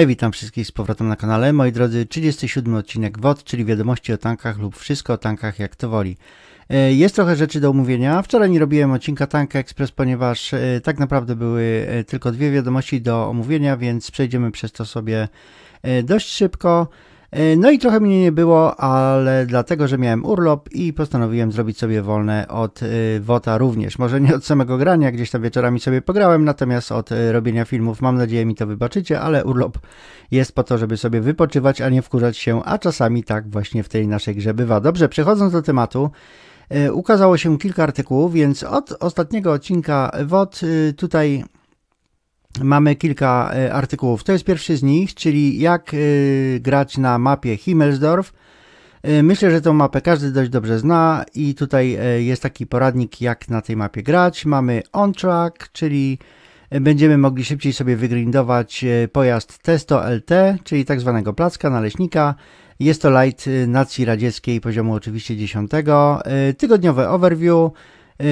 E, witam wszystkich z powrotem na kanale. Moi drodzy, 37 odcinek WOD, czyli wiadomości o tankach lub wszystko o tankach jak to woli. E, jest trochę rzeczy do omówienia. Wczoraj nie robiłem odcinka Tanka Express, ponieważ e, tak naprawdę były e, tylko dwie wiadomości do omówienia, więc przejdziemy przez to sobie dość szybko. E, no i trochę mnie nie było, ale dlatego, że miałem urlop i postanowiłem zrobić sobie wolne od e, WOTA również. Może nie od samego grania, gdzieś tam wieczorami sobie pograłem, natomiast od e, robienia filmów. Mam nadzieję mi to wybaczycie, ale urlop jest po to, żeby sobie wypoczywać, a nie wkurzać się, a czasami tak właśnie w tej naszej grze bywa. Dobrze, przechodząc do tematu. Ukazało się kilka artykułów, więc od ostatniego odcinka WOT tutaj mamy kilka e, artykułów. To jest pierwszy z nich, czyli jak e, grać na mapie Himmelsdorf. E, myślę, że tą mapę każdy dość dobrze zna i tutaj jest taki poradnik, jak na tej mapie grać. Mamy on track, czyli będziemy mogli szybciej sobie wygrindować pojazd Testo LT, czyli tak zwanego placka, naleśnika. Jest to light nacji radzieckiej poziomu oczywiście 10. Tygodniowe overview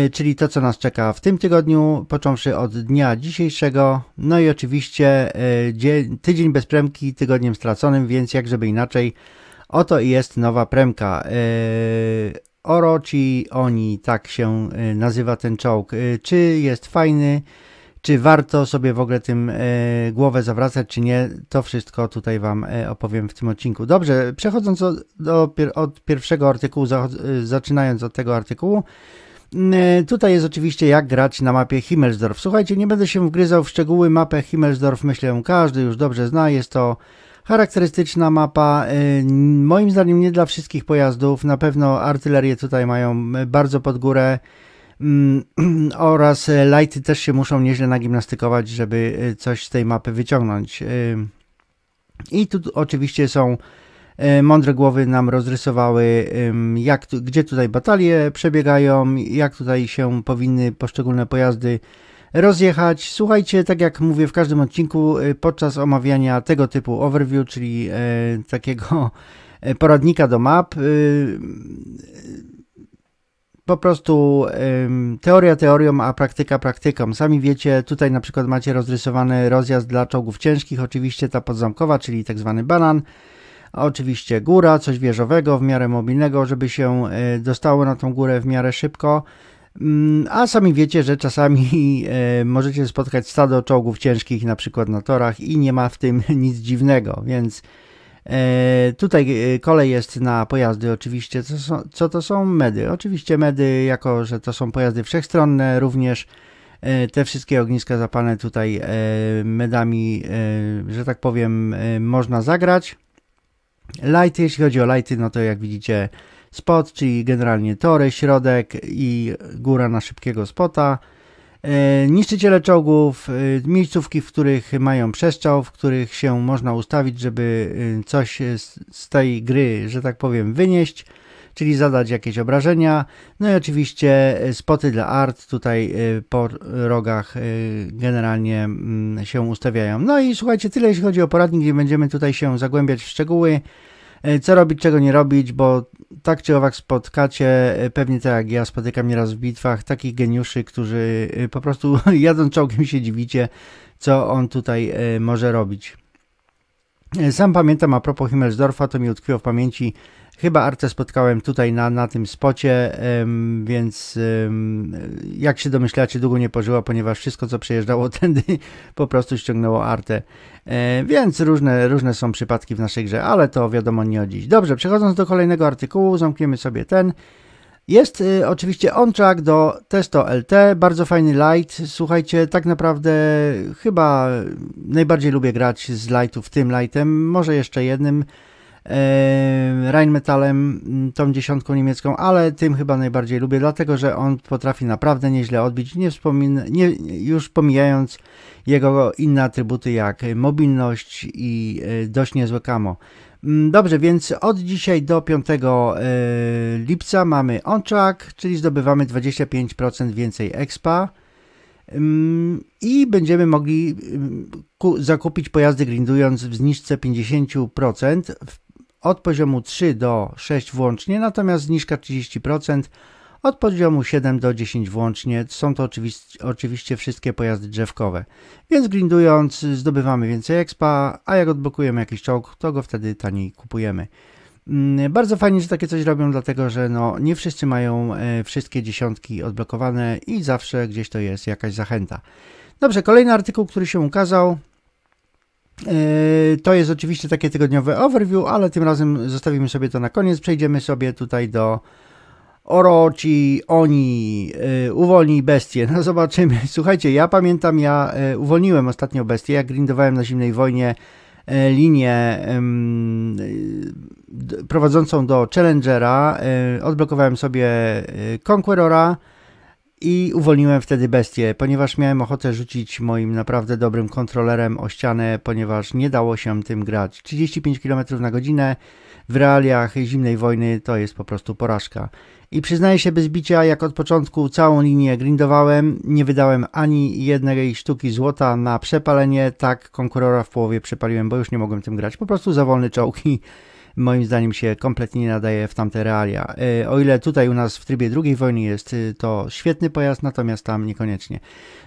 Y, czyli to, co nas czeka w tym tygodniu, począwszy od dnia dzisiejszego. No i oczywiście y, tydzień bez premki, tygodniem straconym, więc jak żeby inaczej, oto i jest nowa premka. Y, Oroci, Oni, tak się nazywa ten czołg. Czy jest fajny? czy warto sobie w ogóle tym głowę zawracać, czy nie, to wszystko tutaj Wam opowiem w tym odcinku. Dobrze, przechodząc od, do, od pierwszego artykułu, za, zaczynając od tego artykułu, Mm, e, tutaj jest oczywiście jak grać na mapie Himmelsdorf. Słuchajcie, nie będę się wgryzał w szczegóły. Mapę Himmelsdorf myślę każdy już dobrze zna. Jest to charakterystyczna mapa. E, moim zdaniem nie dla wszystkich pojazdów. Na pewno artylerię tutaj mają e, bardzo pod górę. Mm, oraz lighty też się muszą nieźle nagimnastykować, żeby coś z tej mapy wyciągnąć. I tu oczywiście są E, mądre głowy nam rozrysowały, jak tu, gdzie tutaj batalie przebiegają, jak tutaj się powinny poszczególne pojazdy rozjechać. Słuchajcie, tak jak mówię w każdym odcinku, e, podczas omawiania tego typu overview, czyli e, takiego poradnika do map, po prostu teoria teorią, a praktyka praktyką. Sami wiecie, tutaj na przykład macie rozrysowany rozjazd dla czołgów ciężkich, oczywiście ta podzamkowa, czyli tak zwany banan oczywiście góra, coś wieżowego w miarę mobilnego, żeby się e, dostało na tą górę w miarę szybko. Mm, a sami wiecie, że czasami e, możecie spotkać stado czołgów ciężkich na przykład na torach i nie ma w tym nic dziwnego, więc e, Tutaj kolej jest na pojazdy oczywiście. Co, są, co, to są medy? Oczywiście medy, jako że to są pojazdy wszechstronne, również te wszystkie ogniska zapalne tutaj medami, że tak powiem, można zagrać. Lighty, jeśli chodzi o lighty, no to jak widzicie spot, czyli generalnie tory, środek i góra na szybkiego spota. E, niszczyciele czołgów, e, miejscówki, w których mają przestrzał, w których się można ustawić, żeby e, coś z tej gry, że tak powiem, wynieść czyli zadać jakieś obrażenia. No i oczywiście e, spoty dla art tutaj e, po rogach e, generalnie mm, się ustawiają. No i słuchajcie, tyle jeśli chodzi o poradnik, nie będziemy tutaj się zagłębiać w szczegóły co robić, czego nie robić, bo tak czy owak spotkacie, pewnie tak jak ja spotykam nieraz w bitwach, takich geniuszy, którzy po prostu jadąc czołgiem się dziwicie, co on tutaj może robić. Sam pamiętam a propos Himmelsdorfa, to mi utkwiło w pamięci Chyba Artę spotkałem tutaj na, na tym spocie, więc jak się domyślacie, długo nie pożyła, ponieważ wszystko, co przejeżdżało tędy, po prostu ściągnęło Artę. E, więc różne, różne są przypadki w naszej grze, ale to wiadomo nie o dziś. Dobrze, przechodząc do kolejnego artykułu, zamkniemy sobie ten. Jest y, oczywiście on-track do Testo LT, bardzo fajny light. Słuchajcie, tak naprawdę chyba najbardziej lubię grać z lightów tym lightem, może jeszcze jednym. Rheinmetallem, mm, tą dziesiątką niemiecką, ale tym chyba najbardziej lubię, dlatego że on potrafi naprawdę nieźle odbić, nie wspomin nie, już pomijając jego inne atrybuty jak mobilność i e, dość niezłe kamo. Mm, dobrze, więc od dzisiaj do 5 e, lipca mamy onczak, czyli zdobywamy 25% więcej expa mm, i będziemy mogli zakupić pojazdy grindując w zniżce 50% w od poziomu 3 do 6 włącznie, natomiast zniżka 30% od poziomu 7 do 10 włącznie. Są to oczywiście, oczywiście wszystkie pojazdy drzewkowe. Więc grindując zdobywamy więcej expa, a jak odblokujemy jakiś czołg, to go wtedy taniej kupujemy. Mm, bardzo fajnie, że takie coś robią, dlatego że no, nie wszyscy mają e, wszystkie dziesiątki odblokowane i zawsze gdzieś to jest jakaś zachęta. Dobrze, kolejny artykuł, który się ukazał, Yy, to jest oczywiście takie tygodniowe overview, ale tym razem zostawimy sobie to na koniec. Przejdziemy sobie tutaj do Oroci, oni, yy, uwolnij bestie. No zobaczymy. Słuchajcie, ja pamiętam, ja yy, uwolniłem ostatnio bestię, jak grindowałem na zimnej wojnie linię prowadzącą do Challengera. Odblokowałem sobie Conquerora i uwolniłem wtedy bestię, ponieważ miałem ochotę rzucić moim naprawdę dobrym kontrolerem o ścianę, ponieważ nie dało się tym grać. 35 km na godzinę w realiach zimnej wojny to jest po prostu porażka. I przyznaję się bez bicia, jak od początku całą linię grindowałem, nie wydałem ani jednej sztuki złota na przepalenie, tak konkurora w połowie przepaliłem, bo już nie mogłem tym grać. Po prostu za wolny czołg moim zdaniem się kompletnie nie nadaje w tamte realia. E, o ile tutaj u nas w trybie drugiej wojny jest e, to świetny pojazd, natomiast tam niekoniecznie.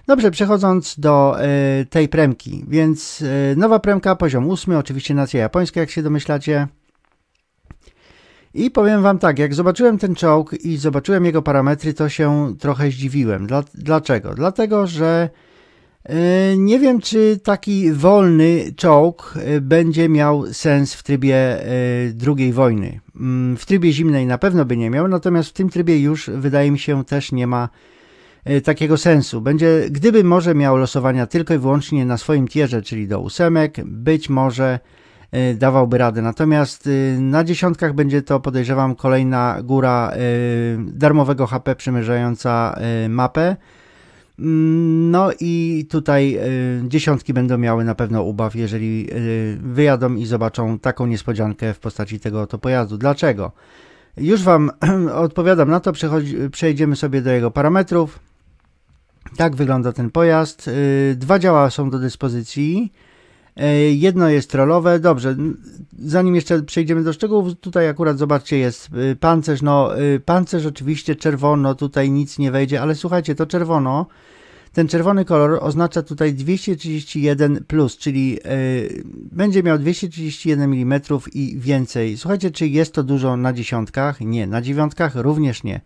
Dobrze, przechodząc do e, tej premki, więc nowa premka, poziom 8, oczywiście nacja japońska, jak się domyślacie. I powiem Wam tak, jak zobaczyłem ten czołg i zobaczyłem jego parametry, to się trochę zdziwiłem. Dla, dlaczego? Dlatego, że E, nie wiem, czy taki wolny czołg e, będzie miał sens w trybie e, drugiej wojny. Mm, w trybie zimnej na pewno by nie miał, natomiast w tym trybie już wydaje mi się też nie ma takiego sensu. Będzie, gdyby może miał losowania tylko i wyłącznie na swoim tierze, czyli do ósemek, być może dawałby radę. Natomiast na dziesiątkach będzie to, podejrzewam, kolejna góra darmowego HP przemierzająca mapę. No i tutaj e, dziesiątki będą miały na pewno ubaw, jeżeli e, wyjadą i zobaczą taką niespodziankę w postaci tego oto pojazdu. Dlaczego? Już Wam odpowiadam na to, przejdziemy sobie do jego parametrów. Tak wygląda ten pojazd. E, dwa działa są do dyspozycji. E, jedno jest trollowe, dobrze. Zanim jeszcze przejdziemy do szczegółów, tutaj akurat zobaczcie, jest y, pancerz. No, y, pancerz oczywiście czerwono, tutaj nic nie wejdzie, ale słuchajcie, to czerwono. Ten czerwony kolor oznacza tutaj 231, plus, czyli yy, będzie miał 231 mm i więcej. Słuchajcie, czy jest to dużo na dziesiątkach? Nie, na dziewiątkach również nie.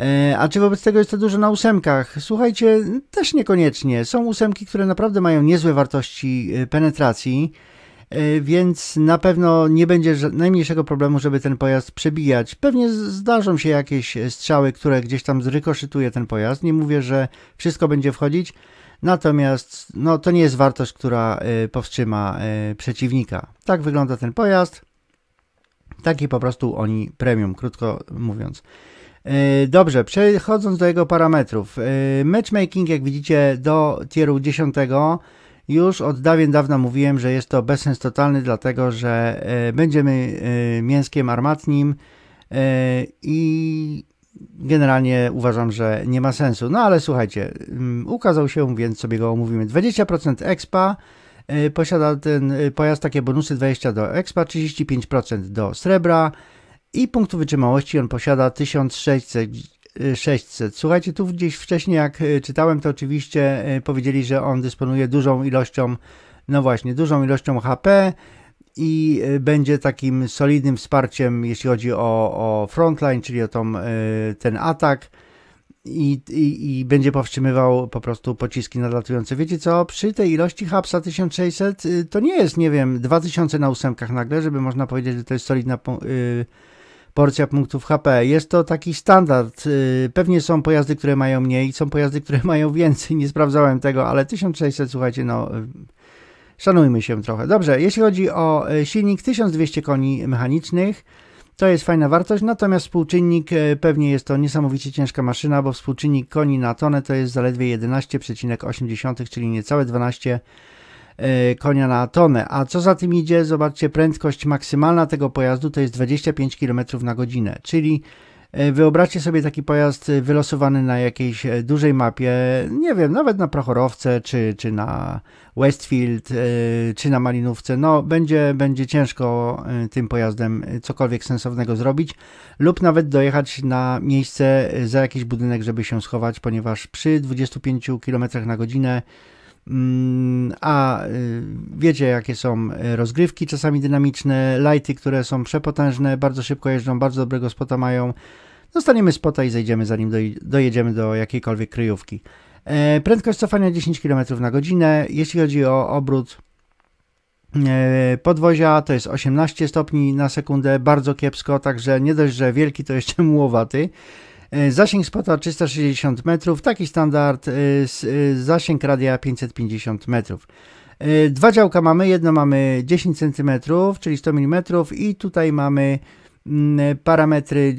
E, a czy wobec tego jest to dużo na ósemkach? Słuchajcie, też niekoniecznie. Są ósemki, które naprawdę mają niezłe wartości e, penetracji, e, więc na pewno nie będzie najmniejszego problemu, żeby ten pojazd przebijać. Pewnie zdarzą się jakieś strzały, które gdzieś tam zrykoszytuje ten pojazd. Nie mówię, że wszystko będzie wchodzić, natomiast no, to nie jest wartość, która powstrzyma przeciwnika. Tak wygląda ten pojazd. Taki po prostu oni premium, krótko mówiąc. E, dobrze, przechodząc do jego parametrów. E, matchmaking, jak widzicie, do tieru 10. Już od dawien dawna mówiłem, że jest to bezsens totalny, dlatego że e, będziemy mięskiem armatnim i generalnie uważam, że nie ma sensu. No ale słuchajcie, ukazał się, więc sobie go omówimy. 20% expa, posiada ten pojazd takie bonusy 20 do expa, 35% do srebra, i punktu wytrzymałości on posiada 1600. 600. Słuchajcie, tu gdzieś wcześniej jak e, czytałem, to oczywiście e, powiedzieli, że on dysponuje dużą ilością, no właśnie, dużą ilością HP i e, będzie takim solidnym wsparciem, jeśli chodzi o, o frontline, czyli o tą, ten atak. I, i, i, będzie powstrzymywał po prostu pociski nadlatujące. Wiecie co, przy tej ilości hapsa 1600 y, to nie jest, nie wiem, 2000 na ósemkach nagle, żeby można powiedzieć, że to jest solidna y, porcja punktów HP. Jest to taki standard. Y, pewnie są pojazdy, które mają mniej, są pojazdy, które mają więcej. Nie sprawdzałem tego, ale 1600, słuchajcie, no y, szanujmy się trochę. Dobrze, jeśli chodzi o y, silnik 1200 koni mechanicznych, to jest fajna wartość, natomiast współczynnik pewnie jest to niesamowicie ciężka maszyna, bo współczynnik koni na tonę to jest zaledwie 11,8, czyli niecałe 12 E, konia na tonę. A co za tym idzie, zobaczcie, prędkość maksymalna tego pojazdu to jest 25 km na godzinę, czyli e, Wyobraźcie sobie taki pojazd e, wylosowany na jakiejś dużej mapie, nie wiem, nawet na Prochorowce, czy, czy na Westfield, czy na Malinówce. No, będzie, będzie ciężko tym pojazdem cokolwiek sensownego zrobić, lub nawet dojechać na miejsce za jakiś budynek, żeby się schować, ponieważ przy 25 km na godzinę Mm, a y, wiecie, jakie są y, rozgrywki, czasami dynamiczne, lighty, które są przepotężne, bardzo szybko jeżdżą, bardzo dobrego spota mają. Dostaniemy spota i zejdziemy, zanim dojedziemy do jakiejkolwiek kryjówki. E, prędkość cofania 10 km na godzinę. Jeśli chodzi o obrót e, podwozia, to jest 18 stopni na sekundę, bardzo kiepsko, także nie dość, że wielki, to jeszcze mułowaty. E, zasięg spota 360 metrów, taki standard, e, e, zasięg radia 550 metrów. Dwa działka mamy, jedno mamy 10 cm, czyli 100 mm i tutaj mamy mm, parametry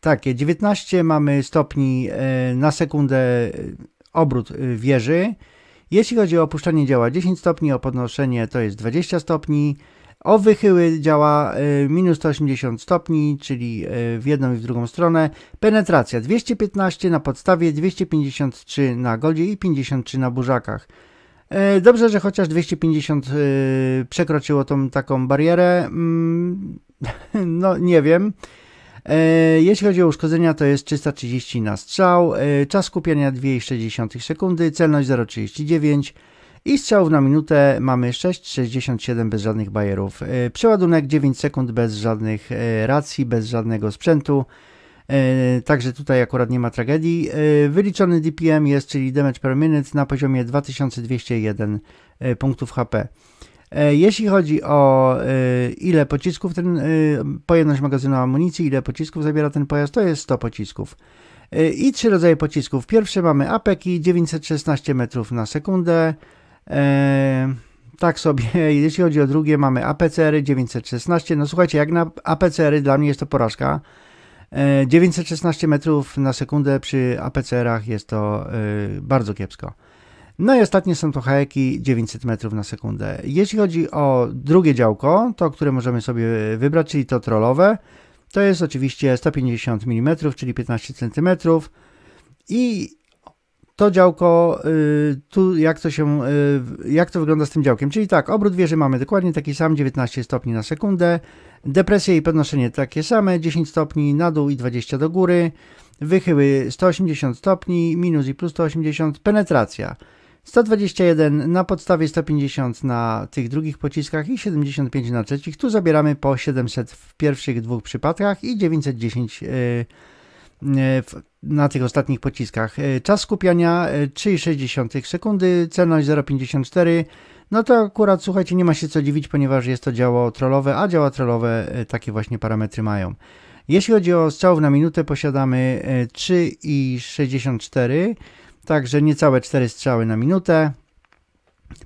takie 19 mamy stopni na sekundę obrót wieży. Jeśli chodzi o opuszczanie działa 10 stopni, o podnoszenie to jest 20 stopni. O wychyły działa y, minus 180 stopni, czyli y, w jedną i w drugą stronę. Penetracja 215 na podstawie, 253 na godzie i 53 na burzakach. Y, dobrze, że chociaż 250 przekroczyło tą taką barierę. Mm, no, nie wiem. Jeśli chodzi o uszkodzenia, to jest 330 na strzał, czas kupiania 2,6 sekundy, celność 0,39 i strzałów na minutę mamy 6,67 bez żadnych bajerów. E, przeładunek 9 sekund bez żadnych e, racji, bez żadnego sprzętu. E, także tutaj akurat nie ma tragedii. Wyliczony DPM jest, czyli damage per minute na poziomie 2201 punktów HP. Jeśli chodzi o ile pocisków ten, pojemność magazynu amunicji, ile pocisków zabiera ten pojazd, to jest 100 pocisków. I trzy rodzaje pocisków. Pierwszy mamy apeki 916 metrów na sekundę, E, tak sobie, jeśli chodzi o drugie, mamy APCR-y 916. No słuchajcie, jak na apcr y, dla mnie jest to porażka. 916 e, metrów na sekundę przy APCR-ach jest to e, bardzo kiepsko. No i ostatnie są to hajeki 900 metrów na sekundę. Jeśli chodzi o drugie działko, to które możemy sobie wybrać, czyli to trollowe, to jest oczywiście 150 mm, czyli 15 cm. I to działko, y, tu jak to się, y, jak to wygląda z tym działkiem. Czyli tak, obrót wieży mamy dokładnie taki sam, 19 stopni na sekundę, depresja i podnoszenie takie same, 10 stopni na dół i 20 do góry, wychyły 180 stopni, minus i plus 180, penetracja 121 na podstawie 150 na tych drugich pociskach i 75 na trzecich. Tu zabieramy po 700 w pierwszych dwóch przypadkach i 910 yy, E, w, na tych ostatnich pociskach. E, czas skupiania 3,6 e, sekundy, celność 0,54. No to akurat, słuchajcie, nie ma się co dziwić, ponieważ jest to działo trollowe, a działa trollowe takie właśnie parametry mają. Jeśli chodzi o strzałów na minutę, posiadamy 3,64, także niecałe 4 strzały na minutę.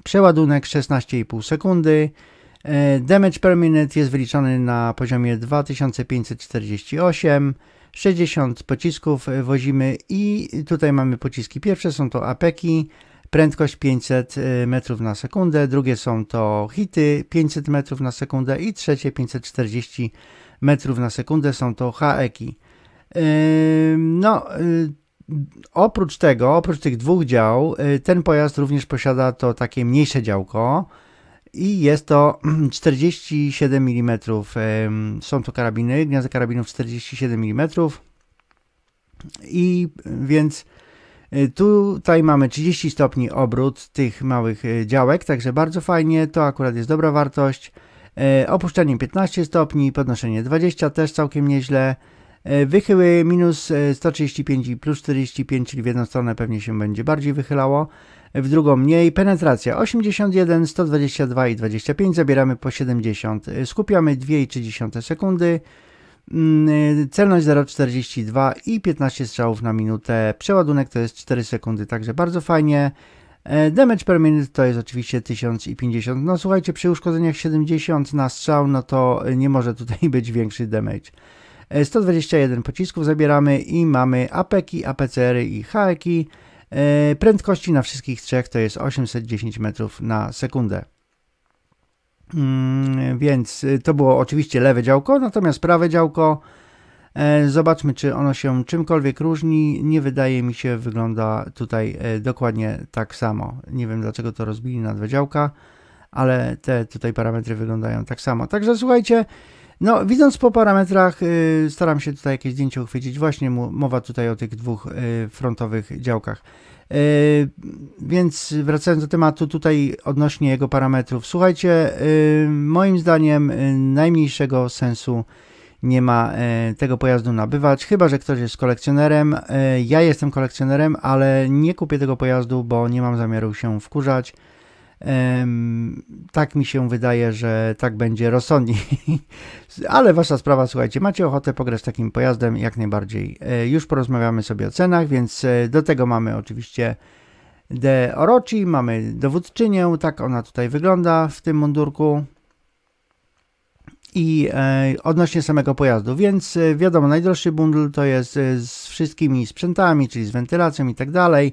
Przeładunek 16,5 sekundy. Damage per minute jest wyliczony na poziomie 2548. 60 pocisków wozimy i tutaj mamy pociski pierwsze, są to apeki, prędkość 500 y, metrów na sekundę, drugie są to hity 500 metrów na sekundę i trzecie 540 metrów na sekundę są to haeki. Y, no, y, oprócz tego, oprócz tych dwóch dział, ten pojazd również posiada to takie mniejsze działko, i jest to 47 mm. Są to karabiny, gniazda karabinów 47 mm. I więc y, tutaj mamy 30 stopni obrót tych małych y, działek, także bardzo fajnie, to akurat jest dobra wartość. E, opuszczenie 15 stopni, podnoszenie 20 też całkiem nieźle. E, wychyły minus 135 e, i plus 45, czyli w jedną stronę pewnie się będzie bardziej wychylało w drugą mniej. Penetracja 81, 122 i 25, zabieramy po 70, skupiamy 2,3 sekundy. Mm, celność 0,42 i 15 strzałów na minutę. Przeładunek to jest 4 sekundy, także bardzo fajnie. E, damage per minute to jest oczywiście 1050. No słuchajcie, przy uszkodzeniach 70 na strzał, no to nie może tutaj być większy damage. 121 e, pocisków zabieramy i mamy apeki, apcr i haeki. E, prędkości na wszystkich trzech to jest 810 metrów na sekundę. Mm, więc y, to było oczywiście lewe działko, natomiast prawe działko e, Zobaczmy, czy ono się czymkolwiek różni. Nie wydaje mi się, wygląda tutaj e, dokładnie tak samo. Nie wiem, dlaczego to rozbili na dwa działka, ale te tutaj parametry wyglądają tak samo. Także słuchajcie, no, widząc po parametrach, y, staram się tutaj jakieś zdjęcie uchwycić. Właśnie mowa tutaj o tych dwóch y, frontowych działkach. Y, więc wracając do tematu tutaj odnośnie jego parametrów. Słuchajcie, moim zdaniem najmniejszego sensu nie ma tego pojazdu nabywać, chyba że ktoś jest kolekcjonerem. Ja jestem kolekcjonerem, ale nie kupię tego pojazdu, bo nie mam zamiaru się wkurzać. Tak mi się wydaje, że tak będzie rozsądniej. Ale wasza sprawa, słuchajcie, macie ochotę pograć takim pojazdem, jak najbardziej. E, już porozmawiamy sobie o cenach, więc e, do tego mamy oczywiście De Orochi, mamy dowódczynię, tak ona tutaj wygląda w tym mundurku. I e, odnośnie samego pojazdu, więc wiadomo, najdroższy bundle to jest z wszystkimi sprzętami, czyli z wentylacją i tak dalej.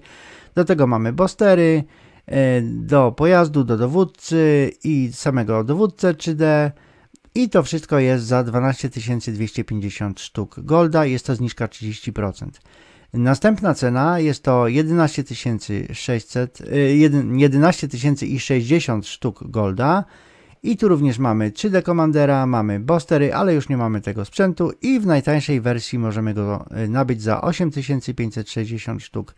Do tego mamy bostery, E, do pojazdu, do dowódcy i samego dowódcę 3D. I to wszystko jest za 12 250 sztuk golda, jest to zniżka 30%. Następna cena jest to 11 600, 11 060 sztuk golda. I tu również mamy 3D Commandera, mamy Bostery, ale już nie mamy tego sprzętu i w najtańszej wersji możemy go e, nabyć za 8560 sztuk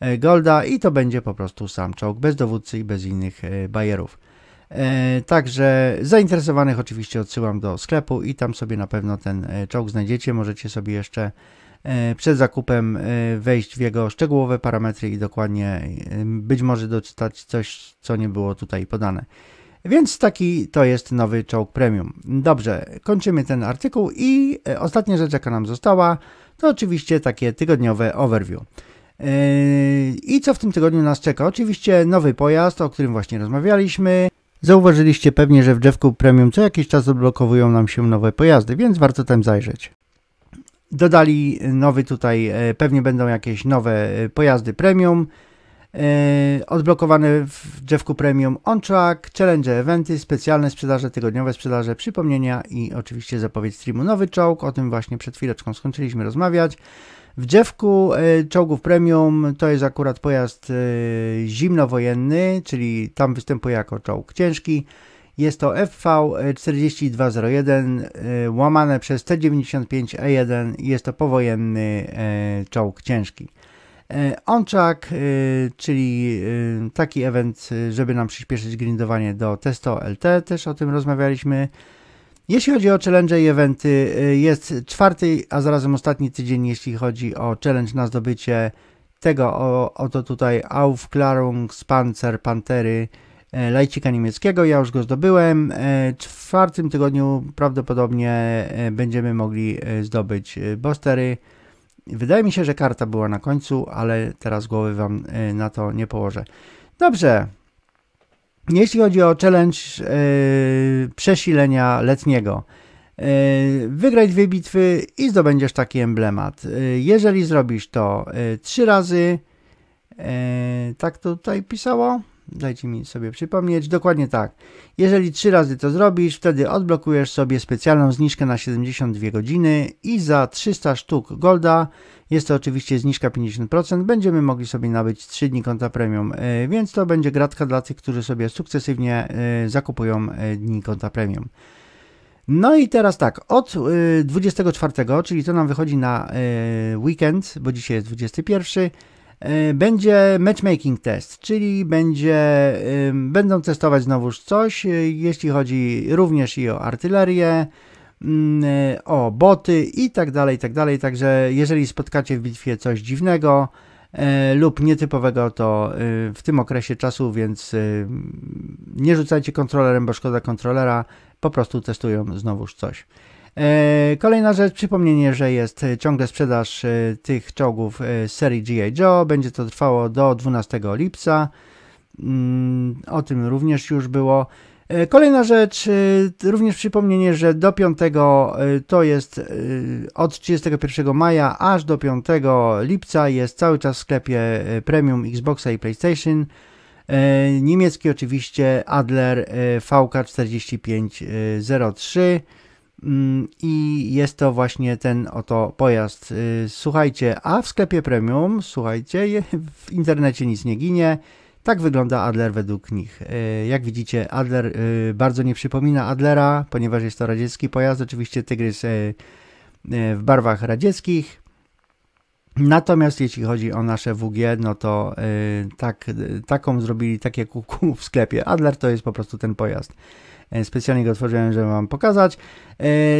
E, Golda i to będzie po prostu sam czołg, bez dowódcy i bez innych e, bajerów. E, także zainteresowanych oczywiście odsyłam do sklepu i tam sobie na pewno ten czołg znajdziecie. Możecie sobie jeszcze przed zakupem wejść w jego szczegółowe parametry i dokładnie być może doczytać coś, co nie było tutaj podane. Więc taki to jest nowy czołg premium. Dobrze, kończymy ten artykuł i ostatnia rzecz, jaka nam została, to oczywiście takie tygodniowe overview. Yy, I co w tym tygodniu nas czeka? Oczywiście nowy pojazd, o którym właśnie rozmawialiśmy. Zauważyliście pewnie, że w Jeffku Premium co jakiś czas odblokowują nam się nowe pojazdy, więc warto tam zajrzeć. Dodali nowy tutaj, e, pewnie będą jakieś nowe e, pojazdy premium. E, odblokowane w Jeffku Premium on-track, challenge eventy, specjalne sprzedaże, tygodniowe sprzedaże, przypomnienia i oczywiście zapowiedź streamu Nowy Czołg. O tym właśnie przed chwileczką skończyliśmy rozmawiać. W dziewku e, czołgów premium to jest akurat pojazd e, zimnowojenny, czyli tam występuje jako czołg ciężki. Jest to FV4201 e, łamane przez T95E1 jest to powojenny czołg ciężki. Onczak, czyli taki event, żeby nam przyspieszyć grindowanie do Testo LT, też o tym rozmawialiśmy. Jeśli chodzi o challenge i eventy, y, jest czwarty, a zarazem ostatni tydzień, jeśli chodzi o challenge na zdobycie tego o, oto tutaj Aufklärung, Panzer, Pantery e, lajcika niemieckiego. Ja już go zdobyłem. W e, czwartym tygodniu prawdopodobnie e, będziemy mogli zdobyć bostery. Wydaje mi się, że karta była na końcu, ale teraz głowy Wam na to nie położę. Dobrze, jeśli chodzi o challenge yy, przesilenia letniego, yy, e, wygraj dwie bitwy i zdobędziesz taki emblemat. Yy, jeżeli zrobisz to trzy razy, tak to tutaj pisało, dajcie mi sobie przypomnieć, dokładnie tak. Jeżeli trzy razy to zrobisz, wtedy odblokujesz sobie specjalną zniżkę na 72 godziny i za 300 sztuk golda jest to oczywiście zniżka 50%. Będziemy mogli sobie nabyć 3 dni konta premium, e, więc to będzie gratka dla tych, którzy sobie sukcesywnie e, zakupują e, dni konta premium. No i teraz tak, od 24, czyli to nam wychodzi na weekend, bo dzisiaj jest 21, będzie matchmaking test, czyli będzie, będą testować znowuż coś, jeśli chodzi również i o artylerię, Mm, e, o boty i tak dalej, i tak dalej. Także jeżeli spotkacie w bitwie coś dziwnego e, lub nietypowego, to e, w tym okresie czasu, więc nie rzucajcie kontrolerem, bo szkoda kontrolera, po prostu testują znowuż coś. Kolejna rzecz, przypomnienie, że jest ciągle sprzedaż tych czołgów z serii G.I. Joe. Będzie to trwało do 12 lipca. Mm, o tym również już było. E, kolejna rzecz, e, również przypomnienie, że do 5 e, to jest od 31 maja aż do 5 lipca jest cały czas w sklepie premium Xboxa i PlayStation. Niemiecki oczywiście Adler VK4503 mm, i jest to właśnie ten oto pojazd. Słuchajcie, a w sklepie premium, słuchajcie, w internecie nic nie ginie. Tak wygląda Adler według nich. E, jak widzicie, Adler e, bardzo nie przypomina Adlera, ponieważ jest to radziecki pojazd. Oczywiście Tygrys e, w barwach radzieckich. Natomiast jeśli chodzi o nasze WG, no to tak, taką zrobili, takie kuku w sklepie. Adler to jest po prostu ten pojazd. Specjalnie go otworzyłem, żeby Wam pokazać.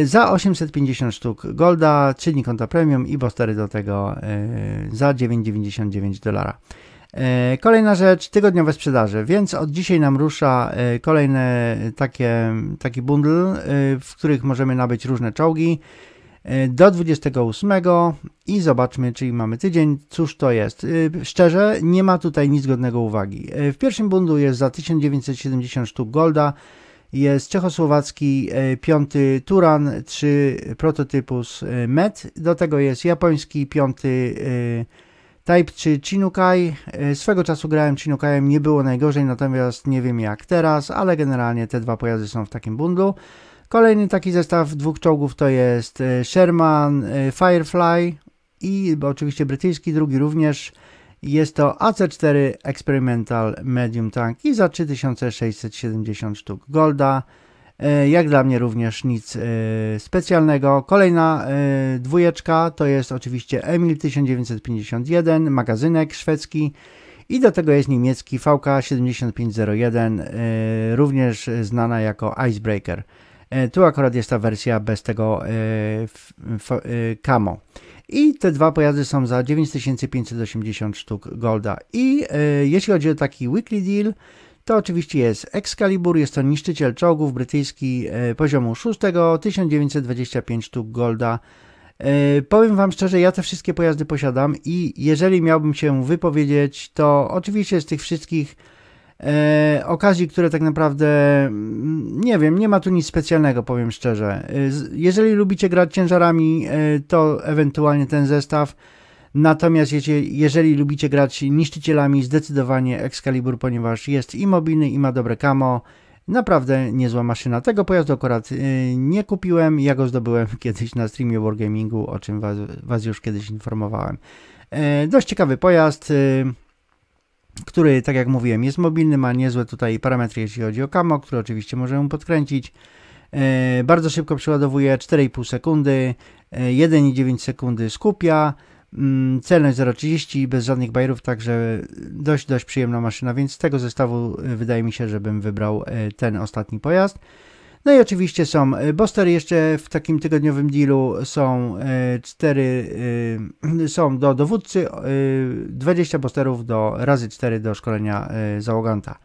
Za 850 sztuk Golda, 3 dni konta premium i bostery do tego za 9,99 dolara. E, kolejna rzecz, tygodniowe sprzedaże, więc od dzisiaj nam rusza e, kolejne taki bundle, w których możemy nabyć różne czołgi e, do 28 i zobaczmy, czyli mamy tydzień, cóż to jest. Szczerze, nie ma tutaj nic godnego uwagi. W pierwszym bundlu jest za 1970 sztuk golda, jest czechosłowacki piąty Turan 3 prototypus MET, do tego jest japoński piąty Type 3 Chinukai. E, swego czasu grałem Chinukajem, nie było najgorzej, natomiast nie wiem jak teraz, ale generalnie te dwa pojazdy są w takim bundlu. Kolejny taki zestaw dwóch czołgów to jest e, Sherman e, Firefly i oczywiście brytyjski, drugi również. Jest to AC4 Experimental Medium Tank i za 3670 sztuk golda. E, jak dla mnie również nic e, specjalnego. Kolejna e, dwójeczka to jest oczywiście Emil 1951, magazynek szwedzki. I do tego jest niemiecki VK7501, również znana jako Icebreaker. Tu akurat jest ta wersja bez tego camo. I te dwa pojazdy są za 9580 sztuk golda. I jeśli chodzi o taki weekly deal, to oczywiście jest Excalibur, jest to niszczyciel czołgów brytyjski e, poziomu 6, 1925 sztuk golda. E, powiem Wam szczerze, ja te wszystkie pojazdy posiadam i jeżeli miałbym się wypowiedzieć, to oczywiście z tych wszystkich e, okazji, które tak naprawdę mm, nie wiem, nie ma tu nic specjalnego, powiem szczerze. E, jeżeli lubicie grać ciężarami, to ewentualnie ten zestaw. Natomiast jeżeli, lubicie grać niszczycielami, zdecydowanie Excalibur, ponieważ jest i mobilny, i ma dobre kamo. Naprawdę niezła maszyna. Tego pojazdu akurat y, nie kupiłem, ja go zdobyłem kiedyś na streamie Wargamingu, o czym was, was już kiedyś informowałem. E, dość ciekawy pojazd y, który, tak jak mówiłem, jest mobilny, ma niezłe tutaj parametry, jeśli chodzi o kamo, które oczywiście możemy podkręcić. E, bardzo szybko przeładowuje 4,5 sekundy, 1,9 e, sekundy skupia. Mm, celność 0,30 bez żadnych bajerów, także dość, dość przyjemna maszyna, więc z tego zestawu y, wydaje mi się, żebym wybrał y, ten ostatni pojazd. No i oczywiście są y, Bostery jeszcze w takim tygodniowym dealu są cztery są do dowódcy 20 Bosterów do razy 4 do szkolenia załoganta.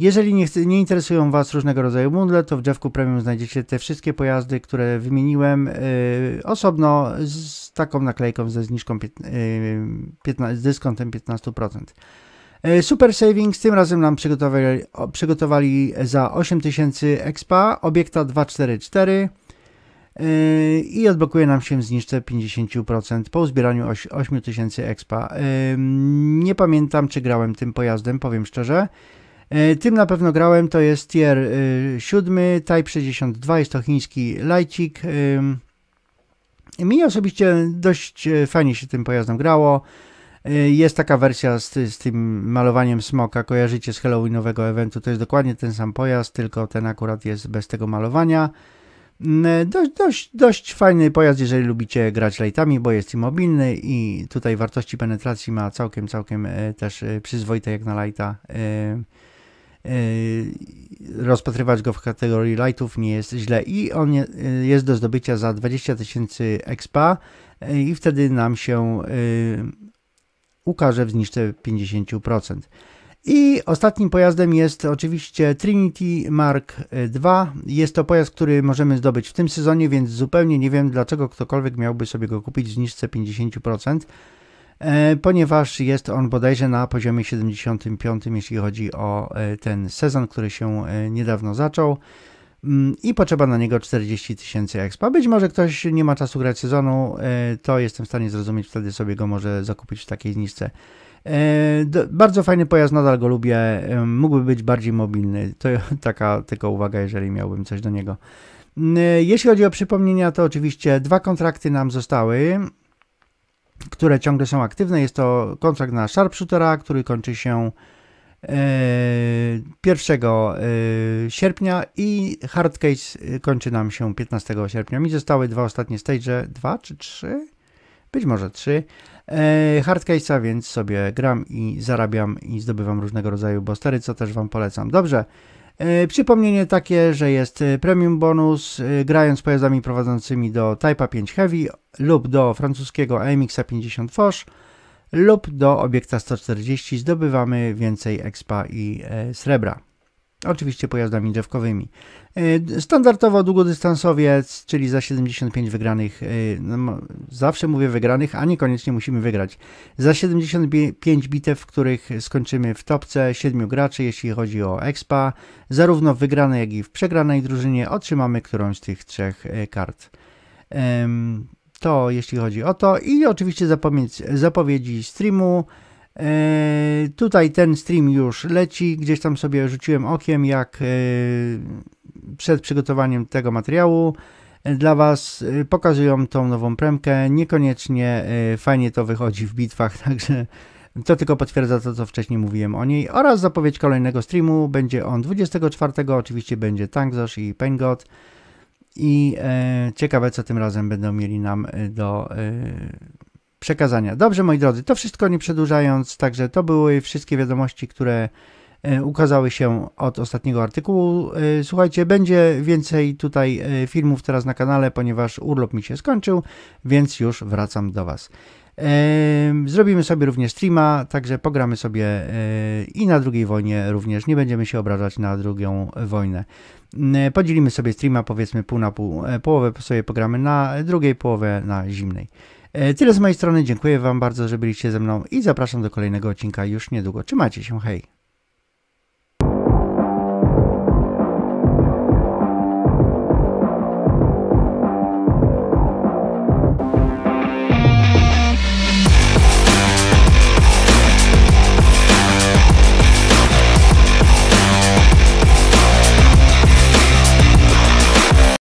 Jeżeli nie, nie interesują Was różnego rodzaju mundle, to w Jeffku Premium znajdziecie te wszystkie pojazdy, które wymieniłem yy, osobno z taką naklejką ze zniżką pięt, yy, z dyskontem 15%. E, super Savings tym razem nam przygotowali, przygotowali za 8000 expa obiekta 244 yy, i odblokuje nam się w zniżce 50% po uzbieraniu 8000 expa. Yy, nie pamiętam czy grałem tym pojazdem, powiem szczerze. E, tym na pewno grałem, to jest tier 7, e, Type 62, jest to chiński lajcik. E, mi osobiście dość fajnie się tym pojazdem grało. Jest taka wersja z, z, tym malowaniem smoka, kojarzycie z Halloweenowego eventu, to jest dokładnie ten sam pojazd, tylko ten akurat jest bez tego malowania. Mm, dość, dość, dość fajny pojazd, jeżeli lubicie grać lightami, bo jest i mobilny i tutaj wartości penetracji ma całkiem, całkiem też przyzwoite jak na lighta. Yy, rozpatrywać go w kategorii lightów nie jest źle i on yy, jest do zdobycia za 20 tysięcy expa yy, i wtedy nam się ukaże w zniżce 50%. I ostatnim pojazdem jest oczywiście Trinity Mark II. Jest to pojazd, który możemy zdobyć w tym sezonie, więc zupełnie nie wiem, dlaczego ktokolwiek miałby sobie go kupić w zniżce 50%. E, ponieważ jest on bodajże na poziomie 75, jeśli chodzi o e, ten sezon, który się e, niedawno zaczął mm, i potrzeba na niego 40 tysięcy expa. Być może ktoś nie ma czasu grać sezonu, to jestem w stanie zrozumieć, wtedy sobie go może zakupić w takiej zniżce. Bardzo fajny pojazd, nadal go lubię, mógłby być bardziej mobilny, to taka tylko uwaga, jeżeli miałbym coś do niego. Jeśli chodzi o przypomnienia, to oczywiście dwa kontrakty nam zostały które ciągle są aktywne. Jest to kontrakt na Sharpshootera, który kończy się 1 e, e, sierpnia i Hardcase e, kończy nam się 15 sierpnia. Mi zostały dwa ostatnie stage, dwa czy trzy? Być może trzy. Hardcase'a, więc sobie gram i zarabiam i zdobywam różnego rodzaju bostery, co też Wam polecam. Dobrze. E, przypomnienie takie, że jest e, premium bonus e, grając pojazdami prowadzącymi do Type 5 Heavy lub do francuskiego AMX 50 Foch lub do obiekta 140 zdobywamy więcej expa i srebra. Oczywiście pojazdami drzewkowymi. E, standardowo długodystansowiec, czyli za 75 wygranych, e, no, zawsze mówię wygranych, a niekoniecznie musimy wygrać. Za 75 bitew, w których skończymy w topce 7 graczy, jeśli chodzi o expa, zarówno w wygranej, jak i w przegranej drużynie otrzymamy którąś z tych trzech e, kart. To jeśli chodzi o to i oczywiście zapowiedzi streamu, E, tutaj ten stream już leci, gdzieś tam sobie rzuciłem okiem, jak e, przed przygotowaniem tego materiału e, dla Was pokazują tą nową premkę. Niekoniecznie fajnie to wychodzi w bitwach, także to tylko potwierdza to, co wcześniej mówiłem o niej. Oraz zapowiedź kolejnego streamu. Będzie on 24. Oczywiście będzie Tankzosz i Pengot. I e, ciekawe, co tym razem będą mieli nam do e, przekazania. Dobrze, moi drodzy, to wszystko nie przedłużając, także to były wszystkie wiadomości, które e, ukazały się od ostatniego artykułu. E, słuchajcie, będzie więcej tutaj e, filmów teraz na kanale, ponieważ urlop mi się skończył, więc już wracam do Was. Zrobimy sobie również streama, także pogramy sobie i na drugiej wojnie również. Nie będziemy się obrażać na drugą wojnę. Mm, podzielimy sobie streama, powiedzmy pół na pół. Połowę sobie pogramy na drugiej, połowę na zimnej. E, tyle z mojej strony. Dziękuję Wam bardzo, że byliście ze mną i zapraszam do kolejnego odcinka już niedługo. Trzymajcie się, hej!